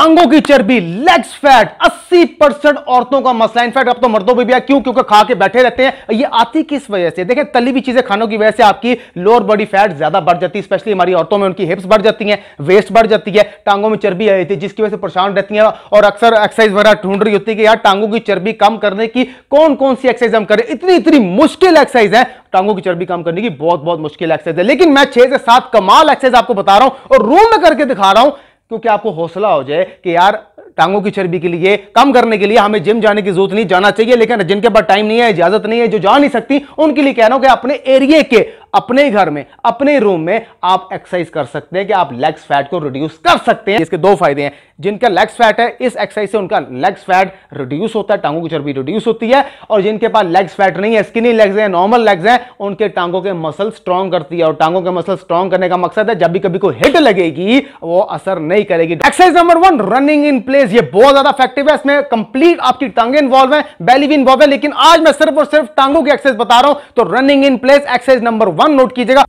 टांगों की चर्बी लेग्स फैट 80 परसेंट औरतों का मसला इनफैक्ट अब तो मर्दों में भी है क्यों क्योंकि खा के बैठे रहते हैं ये आती किस वजह से देखें तली हुई चीजें खाने की वजह से आपकी लोअर बॉडी फैट ज्यादा बढ़ जाती है स्पेशली हमारी औरतों में उनकी हिप्स बढ़ जाती है वेस्ट बढ़ जाती है टांगों में चर्बी आ जाती है जिसकी वजह से परेशान रहती है और अक्सर एक्सरसाइज वगैरह ढूंढ रही होती है कि यार टांगों की चर्बी कम करने की कौन कौन सी एक्सरसाइज हम करें इतनी इतनी मुश्किल एक्सरसाइज है टांगों की चर्बी कम करने की बहुत बहुत मुश्किल एक्सरसाइज है लेकिन मैं छह से सात कमाल एक्सरसाइज आपको बता रहा हूं और रूम में करके दिखा रहा हूं क्योंकि आपको हौसला हो जाए कि यार टांगों की चर्बी के लिए कम करने के लिए हमें जिम जाने की जरूरत नहीं जाना चाहिए लेकिन जिनके पास टाइम नहीं है इजाजत नहीं है जो जा नहीं सकती उनके लिए कह रहा हूं कि अपने एरिए के अपने घर में अपने रूम में आप एक्सरसाइज कर सकते हैं कि आप लेग्स फैट को रिड्यूस कर सकते हैं इसके दो फायदे हैं जिनका लेग्स फैट है इस एक्सरसाइज से उनका लेग्स फैट रिड्यूस होता है टांगों की चर्बी रिड्यूस होती है और जिनके पास लेग्स फैट नहीं है स्किनी लेग्स हैं नॉर्मल लेग्स हैं उनके टांगों के मसल स्ट्रांग करती है और टांगों के मसल स्ट्रांग करने का मकसद है जब भी कभी कोई हिट लगेगी वो असर नहीं करेगी exercise number one running in place ये बहुत ज्यादा इफेक्टिव है इसमें कंप्लीट आपकी टांगे इन्वॉल्व है बैली भी इन्वॉल्व है लेकिन आज मैं सिर्फ और सिर्फ टांगों की एक्सरसाइज बता रहा हूं तो running in place exercise number one note कीजिएगा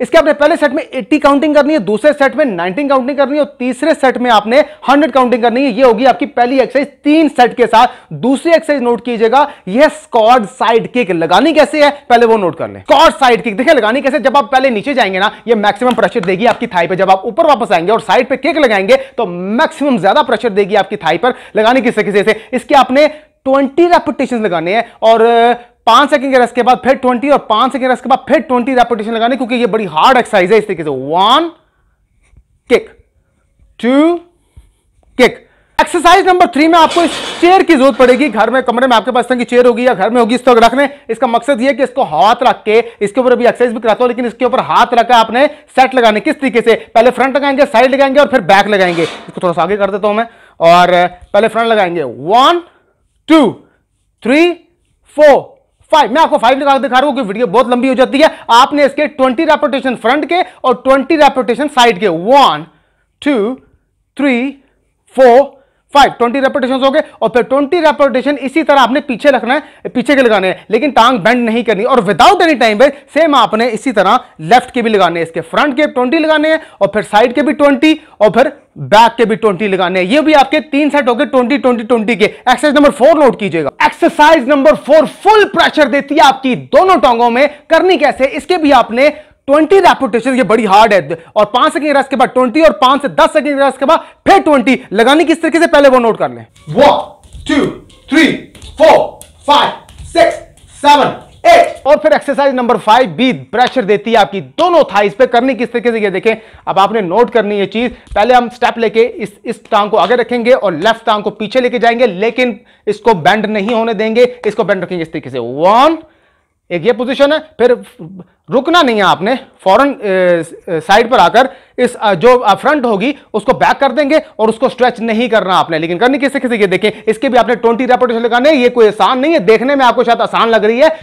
इसके आपने पहले सेट में 80 काउंटिंग करनी है दूसरे सेट में 19 काउंटिंग करनी है और तीसरे सेट में आपने 100 काउंटिंग करनी है ये होगी आपकी पहली एक्सरसाइज तीन सेट के साथ दूसरी एक्सरसाइज नोट कीजिएगा यह स्कॉड साइड किक लगानी कैसे है पहले वो नोट कर लें स्कॉड साइड किक देखिए लगानी कैसे जब आप पहले नीचे जाएंगे ना यह मैक्सिमम प्रेशर देगी आपकी थाई पर जब आप ऊपर वापस आएंगे और साइड पर किक लगाएंगे तो मैक्सिमम ज्यादा प्रेशर देगी आपकी थाई पर लगाने किस तरीके से इसके आपने 20 रेपिटेशन लगाने हैं और पांच सेकंड के रेस्ट के बाद फिर ट्वेंटी और पांच सेकंड रेस्ट के बाद फिर ट्वेंटी रेपिटेशन लगाने क्योंकि ये बड़ी हार्ड एक्सरसाइज है इस तरीके से one kick two kick exercise number three में आपको इस चेयर की जरूरत पड़ेगी घर में कमरे में आपके पास की चेयर होगी या घर में होगी इस तरह रखने इसका मकसद यह कि इसको हाथ रख के इसके ऊपर अभी एक्सरसाइज भी कराता हूं लेकिन इसके ऊपर हाथ रखा आपने सेट लगाने किस तरीके से पहले फ्रंट लगाएंगे साइड लगाएंगे और फिर बैक लगाएंगे इसको थोड़ा सा आगे कर देता हूं मैं और पहले फ्रंट लगाएंगे one two three four five मैं आपको फाइव लगा दिखा रहा हूं कि वीडियो बहुत लंबी हो जाती है आपने इसके ट्वेंटी रेपोटेशन फ्रंट के और ट्वेंटी रेपोटेशन साइड के one two three four five twenty repetition हो गए और फिर ट्वेंटी रेपोटेशन इसी तरह आपने पीछे रखना है पीछे के लगाने हैं लेकिन टांग बेंड नहीं करनी और विदाउट एनी टाइम वे सेम आपने इसी तरह लेफ्ट के भी लगाने हैं इसके फ्रंट के ट्वेंटी लगाने हैं और फिर साइड के भी ट्वेंटी और फिर बैक के भी ट्वेंटी लगाने हैं ये भी आपके तीन सेट हो गए ट्वेंटी ट्वेंटी ट्वेंटी के एक्सरसाइज नंबर फोर नोट कीजिएगा exercise number four full pressure देती है आपकी दोनों टांगों में करनी कैसे इसके भी आपने ट्वेंटी रेपुटेशन ये बड़ी हार्ड है और पांच सेकंड रेस्ट के बाद ट्वेंटी और पांच से दस सेकंड रेस्ट के बाद फिर ट्वेंटी लगाने किस तरीके से पहले वो नोट कर लें one two three four five six seven eight और फिर एक्सरसाइज नंबर फाइव भी प्रेशर देती है आपकी दोनों थाइस पे करनी किस तरीके से ये देखें अब आपने नोट करनी ये चीज पहले हम स्टेप लेके इस इस टांग को आगे रखेंगे और लेफ्ट टांग को पीछे लेके जाएंगे लेकिन इसको बेंड नहीं होने देंगे इसको बेंड रखेंगे इस तरीके से वन एक ये पोजीशन है फिर रुकना नहीं है आपने फॉरन साइड पर आकर इस जो फ्रंट होगी उसको बैक कर देंगे और उसको स्ट्रेच नहीं करना आपने लेकिन करनी किसी किसी के देखें इसके भी आपने ट्वेंटी रेपोटेशन लगाने ये कोई आसान नहीं है देखने में आपको शायद आसान लग रही है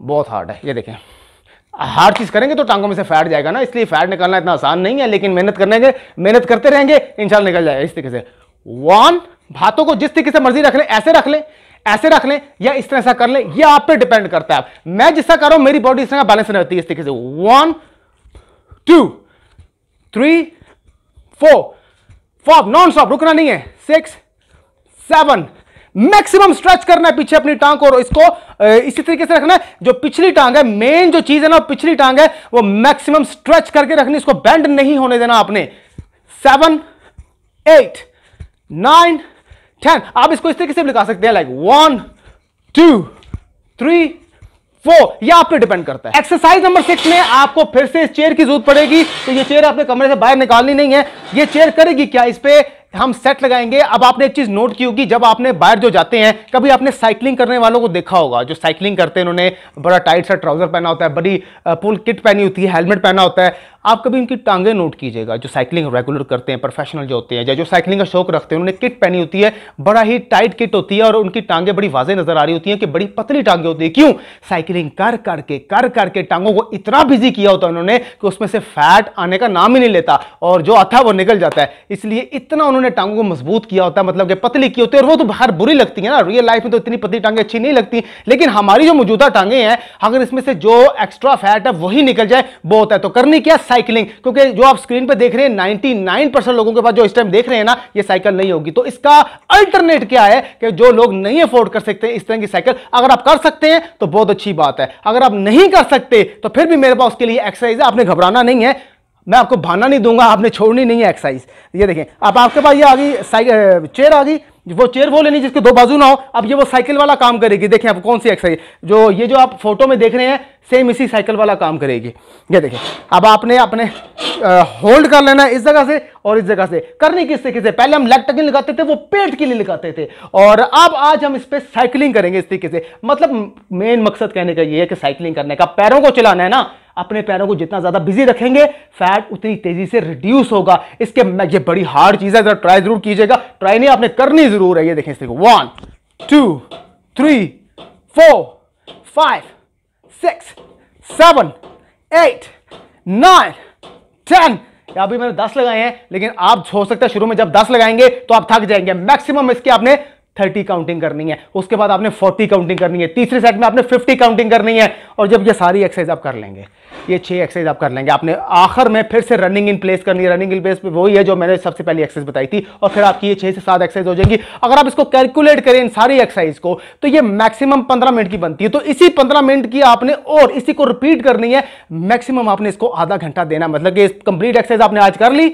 बहुत हार्ड है ये देखें हर चीज़ करेंगे तो टांगों में से फैट जाएगा ना इसलिए फैट निकालना इतना आसान नहीं है लेकिन मेहनत करने के मेहनत करते रहेंगे इंशाल्लाह निकल जाएगा इस तरीके से वन भातों को जिस तरीके से मर्जी रख लें ऐसे रख लें ऐसे रख लें या इस तरह से कर लें ये आप पे डिपेंड करता है मैं जैसा कर रहा हूं मेरी बॉडी इसका बैलेंस बैलेंस रहती है इस तरीके से one two three four five non stop रुकना नहीं है सिक्स सेवन मैक्सिमम स्ट्रेच करना है पीछे अपनी टांग और इसको इसी तरीके से रखना है जो पिछली टांग है मेन जो चीज है ना पिछली टांग है वो मैक्सिमम स्ट्रेच करके रखनी इसको बेंड नहीं होने देना आपने सेवन एट नाइन ध्यान आप इसको इस तरीके से भी लिखा सकते हैं like one two three four ये आप पे डिपेंड करता है एक्सरसाइज नंबर सिक्स में आपको फिर से इस चेयर की जरूरत पड़ेगी तो ये चेयर आपने कमरे से बाहर निकालनी नहीं है ये चेयर करेगी क्या इस पर हम सेट लगाएंगे अब आपने एक चीज नोट की होगी जब आपने बाहर जो जाते हैं कभी आपने साइकिलिंग करने वालों को देखा होगा जो साइकिलिंग करते हैं उन्होंने बड़ा टाइट सा ट्राउजर पहना होता है बड़ी पुल किट पहनी होती है हेलमेट पहना होता है आप कभी उनकी टांगे नोट कीजिएगा जो साइकिलिंग रेगुलर करते हैं प्रोफेशनल जो होते हैं या जो साइकिलिंग का शौक रखते हैं उन्होंने किट पहनी होती है बड़ा ही टाइट किट होती है और उनकी टांगे बड़ी वाजे नजर आ रही होती हैं कि बड़ी पतली टांगे होती है क्यों साइकिलिंग कर करके कर करके टांगों को इतना बिजी किया होता है उन्होंने कि उसमें से फैट आने का नाम ही नहीं लेता और जो आता वो निकल जाता है इसलिए इतना उन्होंने टांगों को मजबूत किया होता है मतलब कि पतली की होती है और वो तो बाहर बुरी लगती है ना रियल लाइफ में तो इतनी पतली टांगे अच्छी नहीं लगती लेकिन हमारी जो मौजूदा टांगे हैं अगर इसमें से जो एक्स्ट्रा फैट है वही निकल जाए बहुत है तो करनी क्या साइकिलिंग क्योंकि जो आप स्क्रीन पर देख रहे हैं नाइनटी लोगों के पास जो इस टाइम देख रहे हैं ना ये साइकिल नहीं होगी तो इसका अल्टरनेट क्या है कि जो लोग नहीं अफोर्ड कर सकते इस तरह की साइकिल अगर आप कर सकते हैं तो बहुत अच्छी बात है अगर आप नहीं कर सकते तो फिर भी मेरे पास उसके लिए एक्सरसाइज है आपने घबराना नहीं है मैं आपको भाना नहीं दूंगा आपने छोड़नी नहीं है एक्सरसाइज ये देखें आप आपके पास ये आ गई चेयर आ गई वो चेयर वो लेनी जिसके दो बाजू ना हो अब ये वो साइकिल वाला काम करेगी देखें आप कौन सी एक्सरसाइज जो ये जो आप फोटो में देख रहे हैं सेम इसी साइकिल वाला काम करेगी ये देखें अब आपने अपने होल्ड कर लेना इस जगह से और इस जगह से करनी किस तरीके से पहले हम लेग टकिन लगाते थे वो पेट के लिए लगाते थे और अब आज हम इस पर साइकिलिंग करेंगे इस तरीके से मतलब मेन मकसद कहने का ये है कि साइकिलिंग करने का पैरों को चलाना है ना अपने पैरों को जितना ज़्यादा बिजी रखेंगे फैट उतनी तेज़ी से रिड्यूस होगा इसके ये बड़ी हार्ड चीज़ है ज़रा ट्राई ज़रूर कीजिएगा ट्राई नहीं आपने करनी ज़रूर है ये देखें इसको one two three four five six seven eight nine ten अभी मैंने दस लगाए हैं लेकिन आप हो सकता है शुरू में जब दस लगाएंगे तो आप थक जाएंगे मैक्सिमम इसके आपने थर्टी काउंटिंग करनी है उसके बाद आपने फोर्टी काउंटिंग करनी है तीसरे सेट में आपने फिफ्टी काउंटिंग करनी है और जब ये सारी एक्सरसाइज आप कर लेंगे ये छह एक्सरसाइज आप कर लेंगे आपने आखिर में फिर से रनिंग इन प्लेस करनी है रनिंग इन प्लेस वही है जो मैंने सबसे पहली एक्सरसाइज बताई थी और फिर आपकी ये छह से सात एक्सरसाइज हो जाएगी अगर आप इसको कैलकुलेट करें इन सारी एक्सरसाइज को तो ये मैक्सिमम पंद्रह मिनट की बनती है तो इसी पंद्रह मिनट की आपने और इसी को रिपीट करनी है मैक्सिमम आपने इसको आधा घंटा देना मतलब कि कंप्लीट एक्सरसाइज आपने आज कर ली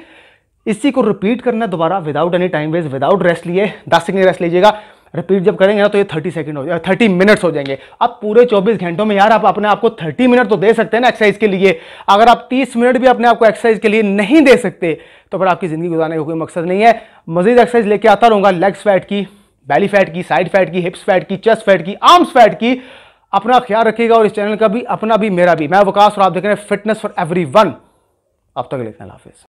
इसी को रिपीट करना दोबारा without any time waste without rest लिए दस सेकेंड रेस्ट लीजिएगा रिपीट जब करेंगे ना तो ये थर्टी सेकेंड हो जाए थर्टी मिनट्स हो जाएंगे अब पूरे चौबीस घंटों में यार आप अपने आपको थर्टी मिनट तो दे सकते हैं ना एक्सरसाइज के लिए अगर आप तीस मिनट भी अपने आपको एक्सरसाइज के लिए नहीं दे सकते तो फिर आपकी ज़िंदगी गुजारने का कोई मकसद नहीं है मजीद एक्सरसाइज लेके आता रहूँगा लेग्स फैट की बैली फैट की साइड फैट की हिप्स फैट की चेस्ट फैट की आर्म्स फैट की अपना ख्याल रखिएगा और इस चैनल का भी अपना भी मेरा भी मैं वकास और आप देख रहे हैं फिटनेस फॉर एवरी वन अब तक लेते हैं हाफिज़